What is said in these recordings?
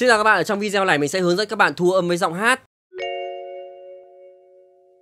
Xin chào các bạn, ở trong video này mình sẽ hướng dẫn các bạn thu âm với giọng hát.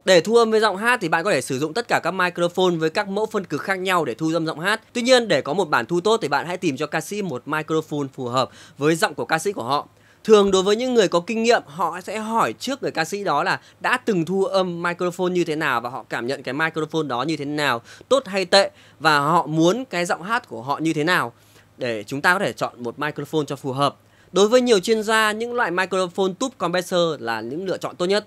Để thu âm với giọng hát thì bạn có thể sử dụng tất cả các microphone với các mẫu phân cực khác nhau để thu âm giọng hát. Tuy nhiên để có một bản thu tốt thì bạn hãy tìm cho ca sĩ một microphone phù hợp với giọng của ca sĩ của họ. Thường đối với những người có kinh nghiệm, họ sẽ hỏi trước người ca sĩ đó là đã từng thu âm microphone như thế nào và họ cảm nhận cái microphone đó như thế nào, tốt hay tệ và họ muốn cái giọng hát của họ như thế nào để chúng ta có thể chọn một microphone cho phù hợp. Đối với nhiều chuyên gia, những loại microphone tube compressor là những lựa chọn tốt nhất.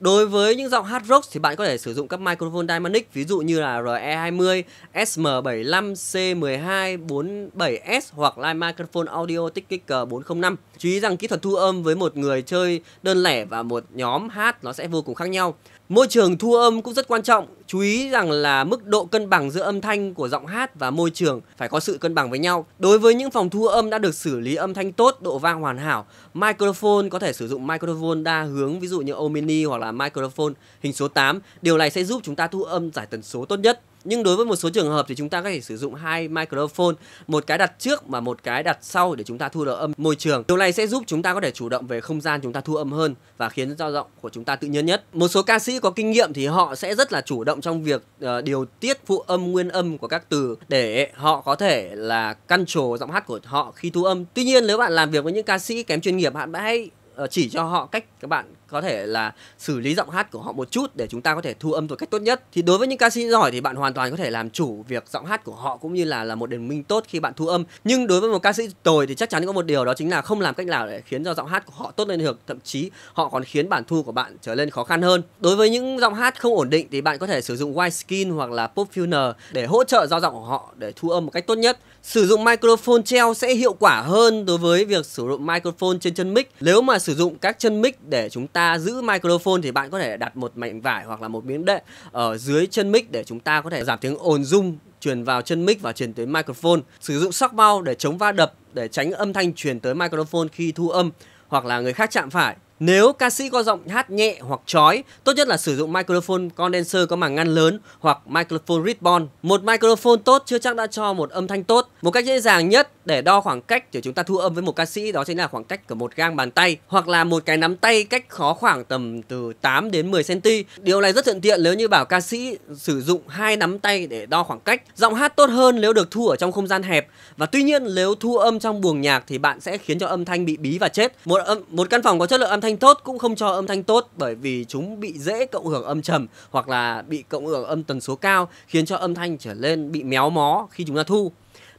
Đối với những giọng hard rock thì bạn có thể sử dụng các microphone dynamic ví dụ như là RE20, SM75, C12, 47S hoặc là microphone audio Technic 405. Chú ý rằng kỹ thuật thu âm với một người chơi đơn lẻ và một nhóm hát nó sẽ vô cùng khác nhau. Môi trường thu âm cũng rất quan trọng chú ý rằng là mức độ cân bằng giữa âm thanh của giọng hát và môi trường phải có sự cân bằng với nhau. Đối với những phòng thu âm đã được xử lý âm thanh tốt, độ vang hoàn hảo, microphone có thể sử dụng microphone đa hướng ví dụ như Omni hoặc là microphone hình số 8. Điều này sẽ giúp chúng ta thu âm giải tần số tốt nhất. Nhưng đối với một số trường hợp thì chúng ta có thể sử dụng hai microphone, một cái đặt trước và một cái đặt sau để chúng ta thu được âm môi trường. Điều này sẽ giúp chúng ta có thể chủ động về không gian chúng ta thu âm hơn và khiến cho giọng của chúng ta tự nhiên nhất. Một số ca sĩ có kinh nghiệm thì họ sẽ rất là chủ động trong việc uh, điều tiết phụ âm nguyên âm của các từ để họ có thể là căn trồ giọng hát của họ khi thu âm tuy nhiên nếu bạn làm việc với những ca sĩ kém chuyên nghiệp bạn hãy ờ, chỉ cho họ cách các bạn có thể là xử lý giọng hát của họ một chút để chúng ta có thể thu âm một cách tốt nhất thì đối với những ca sĩ giỏi thì bạn hoàn toàn có thể làm chủ việc giọng hát của họ cũng như là là một đền minh tốt khi bạn thu âm nhưng đối với một ca sĩ tồi thì chắc chắn có một điều đó chính là không làm cách nào để khiến cho giọng hát của họ tốt lên được thậm chí họ còn khiến bản thu của bạn trở lên khó khăn hơn đối với những giọng hát không ổn định thì bạn có thể sử dụng white skin hoặc là pop tuner để hỗ trợ do giọng của họ để thu âm một cách tốt nhất sử dụng microphone treo sẽ hiệu quả hơn đối với việc sử dụng microphone trên chân mic nếu mà sử dụng các chân mic để chúng ta ta giữ microphone thì bạn có thể đặt một mảnh vải hoặc là một miếng đệm ở dưới chân mic để chúng ta có thể giảm tiếng ồn rung truyền vào chân mic và truyền tới microphone. Sử dụng sóc bao để chống va đập để tránh âm thanh truyền tới microphone khi thu âm hoặc là người khác chạm phải. Nếu ca sĩ có giọng hát nhẹ hoặc chói, tốt nhất là sử dụng microphone condenser có màng ngăn lớn hoặc microphone ribbon. Một microphone tốt chưa chắc đã cho một âm thanh tốt. Một cách dễ dàng nhất để đo khoảng cách để chúng ta thu âm với một ca sĩ đó chính là khoảng cách của một gang bàn tay hoặc là một cái nắm tay cách khó khoảng tầm từ 8 đến 10 cm. Điều này rất thuận tiện nếu như bảo ca sĩ sử dụng hai nắm tay để đo khoảng cách. Giọng hát tốt hơn nếu được thu ở trong không gian hẹp và tuy nhiên nếu thu âm trong buồng nhạc thì bạn sẽ khiến cho âm thanh bị bí và chết. Một âm, một căn phòng có chất lượng âm thanh tốt cũng không cho âm thanh tốt bởi vì chúng bị dễ cộng hưởng âm trầm hoặc là bị cộng hưởng âm tần số cao khiến cho âm thanh trở lên bị méo mó khi chúng ta thu.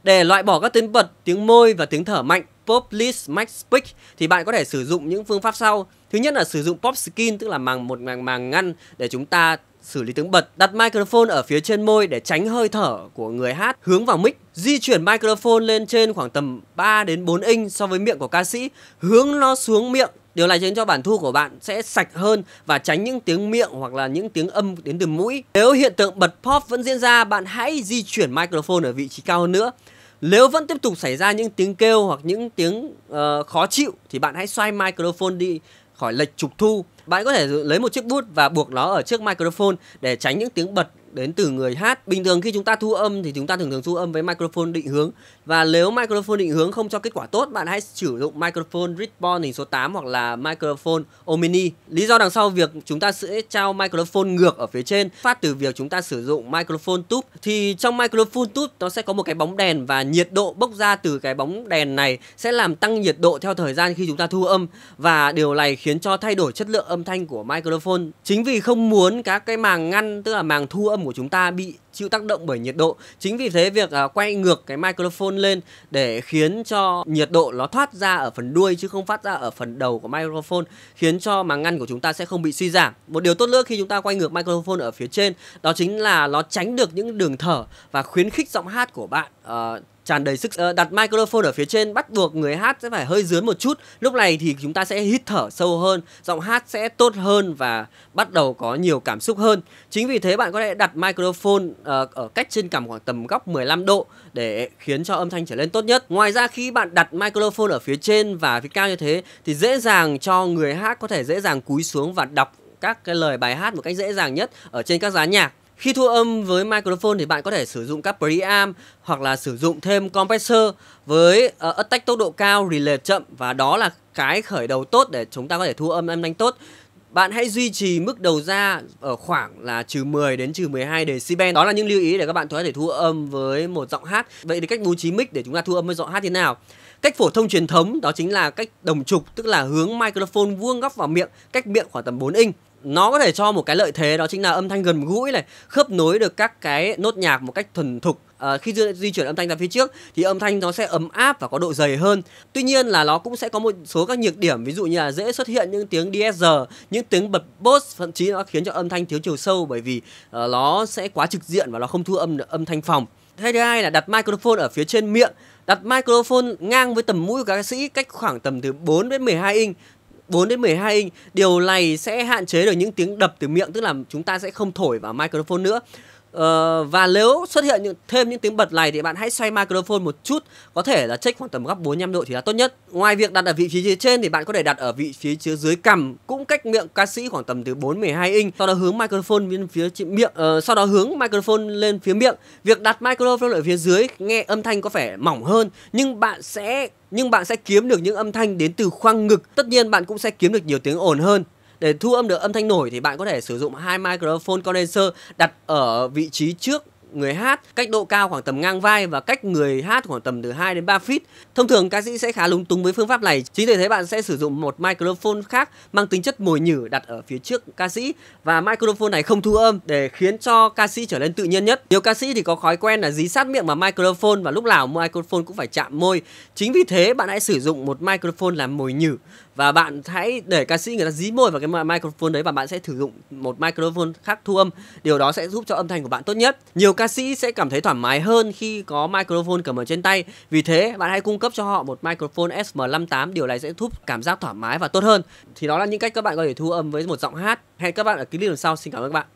Để loại bỏ các tiếng bật, tiếng môi và tiếng thở mạnh Pop List Max Speak thì bạn có thể sử dụng những phương pháp sau. Thứ nhất là sử dụng Pop Skin tức là màng một màng màng ngăn để chúng ta xử lý tiếng bật, đặt microphone ở phía trên môi để tránh hơi thở của người hát hướng vào mic, di chuyển microphone lên trên khoảng tầm 3 đến 4 inch so với miệng của ca sĩ, hướng nó xuống miệng Điều này khiến cho bản thu của bạn sẽ sạch hơn và tránh những tiếng miệng hoặc là những tiếng âm đến từ mũi. Nếu hiện tượng bật pop vẫn diễn ra, bạn hãy di chuyển microphone ở vị trí cao hơn nữa. Nếu vẫn tiếp tục xảy ra những tiếng kêu hoặc những tiếng uh, khó chịu thì bạn hãy xoay microphone đi khỏi lệch trục thu bạn có thể lấy một chiếc bút và buộc nó ở trước microphone để tránh những tiếng bật đến từ người hát. Bình thường khi chúng ta thu âm thì chúng ta thường thường thu âm với microphone định hướng và nếu microphone định hướng không cho kết quả tốt, bạn hãy sử dụng microphone Ribbon hình số 8 hoặc là microphone Omni. Lý do đằng sau việc chúng ta sẽ trao microphone ngược ở phía trên phát từ việc chúng ta sử dụng microphone tube thì trong microphone tube nó sẽ có một cái bóng đèn và nhiệt độ bốc ra từ cái bóng đèn này sẽ làm tăng nhiệt độ theo thời gian khi chúng ta thu âm và điều này khiến cho thay đổi chất lượng âm thanh của microphone chính vì không muốn các cái màng ngăn tức là màng thu âm của chúng ta bị chịu tác động bởi nhiệt độ chính vì thế việc uh, quay ngược cái microphone lên để khiến cho nhiệt độ nó thoát ra ở phần đuôi chứ không phát ra ở phần đầu của microphone khiến cho màng ngăn của chúng ta sẽ không bị suy giảm một điều tốt nữa khi chúng ta quay ngược microphone ở phía trên đó chính là nó tránh được những đường thở và khuyến khích giọng hát của bạn uh, tràn đầy sức ờ, đặt microphone ở phía trên bắt buộc người hát sẽ phải hơi dướn một chút lúc này thì chúng ta sẽ hít thở sâu hơn giọng hát sẽ tốt hơn và bắt đầu có nhiều cảm xúc hơn chính vì thế bạn có thể đặt microphone ờ, ở cách trên cằm khoảng tầm góc 15 độ để khiến cho âm thanh trở lên tốt nhất ngoài ra khi bạn đặt microphone ở phía trên và phía cao như thế thì dễ dàng cho người hát có thể dễ dàng cúi xuống và đọc các cái lời bài hát một cách dễ dàng nhất ở trên các giá nhạc khi thu âm với microphone thì bạn có thể sử dụng các preamp hoặc là sử dụng thêm compressor với uh, attack tốc độ cao, relay chậm và đó là cái khởi đầu tốt để chúng ta có thể thu âm âm thanh tốt. Bạn hãy duy trì mức đầu ra ở khoảng là trừ 10 đến trừ 12 decibel. Đó là những lưu ý để các bạn có thể thu âm với một giọng hát. Vậy thì cách bố trí mic để chúng ta thu âm với giọng hát thế nào? Cách phổ thông truyền thống đó chính là cách đồng trục, tức là hướng microphone vuông góc vào miệng, cách miệng khoảng tầm 4 inch nó có thể cho một cái lợi thế đó chính là âm thanh gần gũi này khớp nối được các cái nốt nhạc một cách thuần thục à, khi di, di chuyển âm thanh ra phía trước thì âm thanh nó sẽ ấm áp và có độ dày hơn tuy nhiên là nó cũng sẽ có một số các nhược điểm ví dụ như là dễ xuất hiện những tiếng DSR những tiếng bật boss thậm chí nó khiến cho âm thanh thiếu chiều sâu bởi vì uh, nó sẽ quá trực diện và nó không thu âm được âm thanh phòng Thế thứ hai là đặt microphone ở phía trên miệng Đặt microphone ngang với tầm mũi của ca sĩ cách khoảng tầm từ 4 đến 12 inch 4 đến 12 inch. Điều này sẽ hạn chế được những tiếng đập từ miệng tức là chúng ta sẽ không thổi vào microphone nữa. Ờ, và nếu xuất hiện những, thêm những tiếng bật này thì bạn hãy xoay microphone một chút Có thể là check khoảng tầm góc 45 độ thì là tốt nhất Ngoài việc đặt ở vị trí phía trên thì bạn có thể đặt ở vị trí phía dưới cằm Cũng cách miệng ca sĩ khoảng tầm từ 4 12 inch Sau đó hướng microphone lên phía miệng ờ, Sau đó hướng microphone lên phía miệng Việc đặt microphone ở phía dưới nghe âm thanh có vẻ mỏng hơn Nhưng bạn sẽ nhưng bạn sẽ kiếm được những âm thanh đến từ khoang ngực Tất nhiên bạn cũng sẽ kiếm được nhiều tiếng ồn hơn để thu âm được âm thanh nổi thì bạn có thể sử dụng hai microphone condenser đặt ở vị trí trước người hát cách độ cao khoảng tầm ngang vai và cách người hát khoảng tầm từ 2 đến 3 feet. Thông thường ca sĩ sẽ khá lúng túng với phương pháp này. Chính vì thế bạn sẽ sử dụng một microphone khác mang tính chất mồi nhử đặt ở phía trước ca sĩ và microphone này không thu âm để khiến cho ca sĩ trở nên tự nhiên nhất. Nhiều ca sĩ thì có thói quen là dí sát miệng vào microphone và lúc nào microphone cũng phải chạm môi. Chính vì thế bạn hãy sử dụng một microphone làm mồi nhử và bạn hãy để ca sĩ người ta dí môi vào cái microphone đấy và bạn sẽ sử dụng một microphone khác thu âm. Điều đó sẽ giúp cho âm thanh của bạn tốt nhất. Nhiều ca ca sĩ sẽ cảm thấy thoải mái hơn khi có microphone cầm ở trên tay. Vì thế, bạn hãy cung cấp cho họ một microphone SM58, điều này sẽ giúp cảm giác thoải mái và tốt hơn. Thì đó là những cách các bạn có thể thu âm với một giọng hát. Hẹn các bạn ở clip lần sau. Xin cảm ơn các bạn.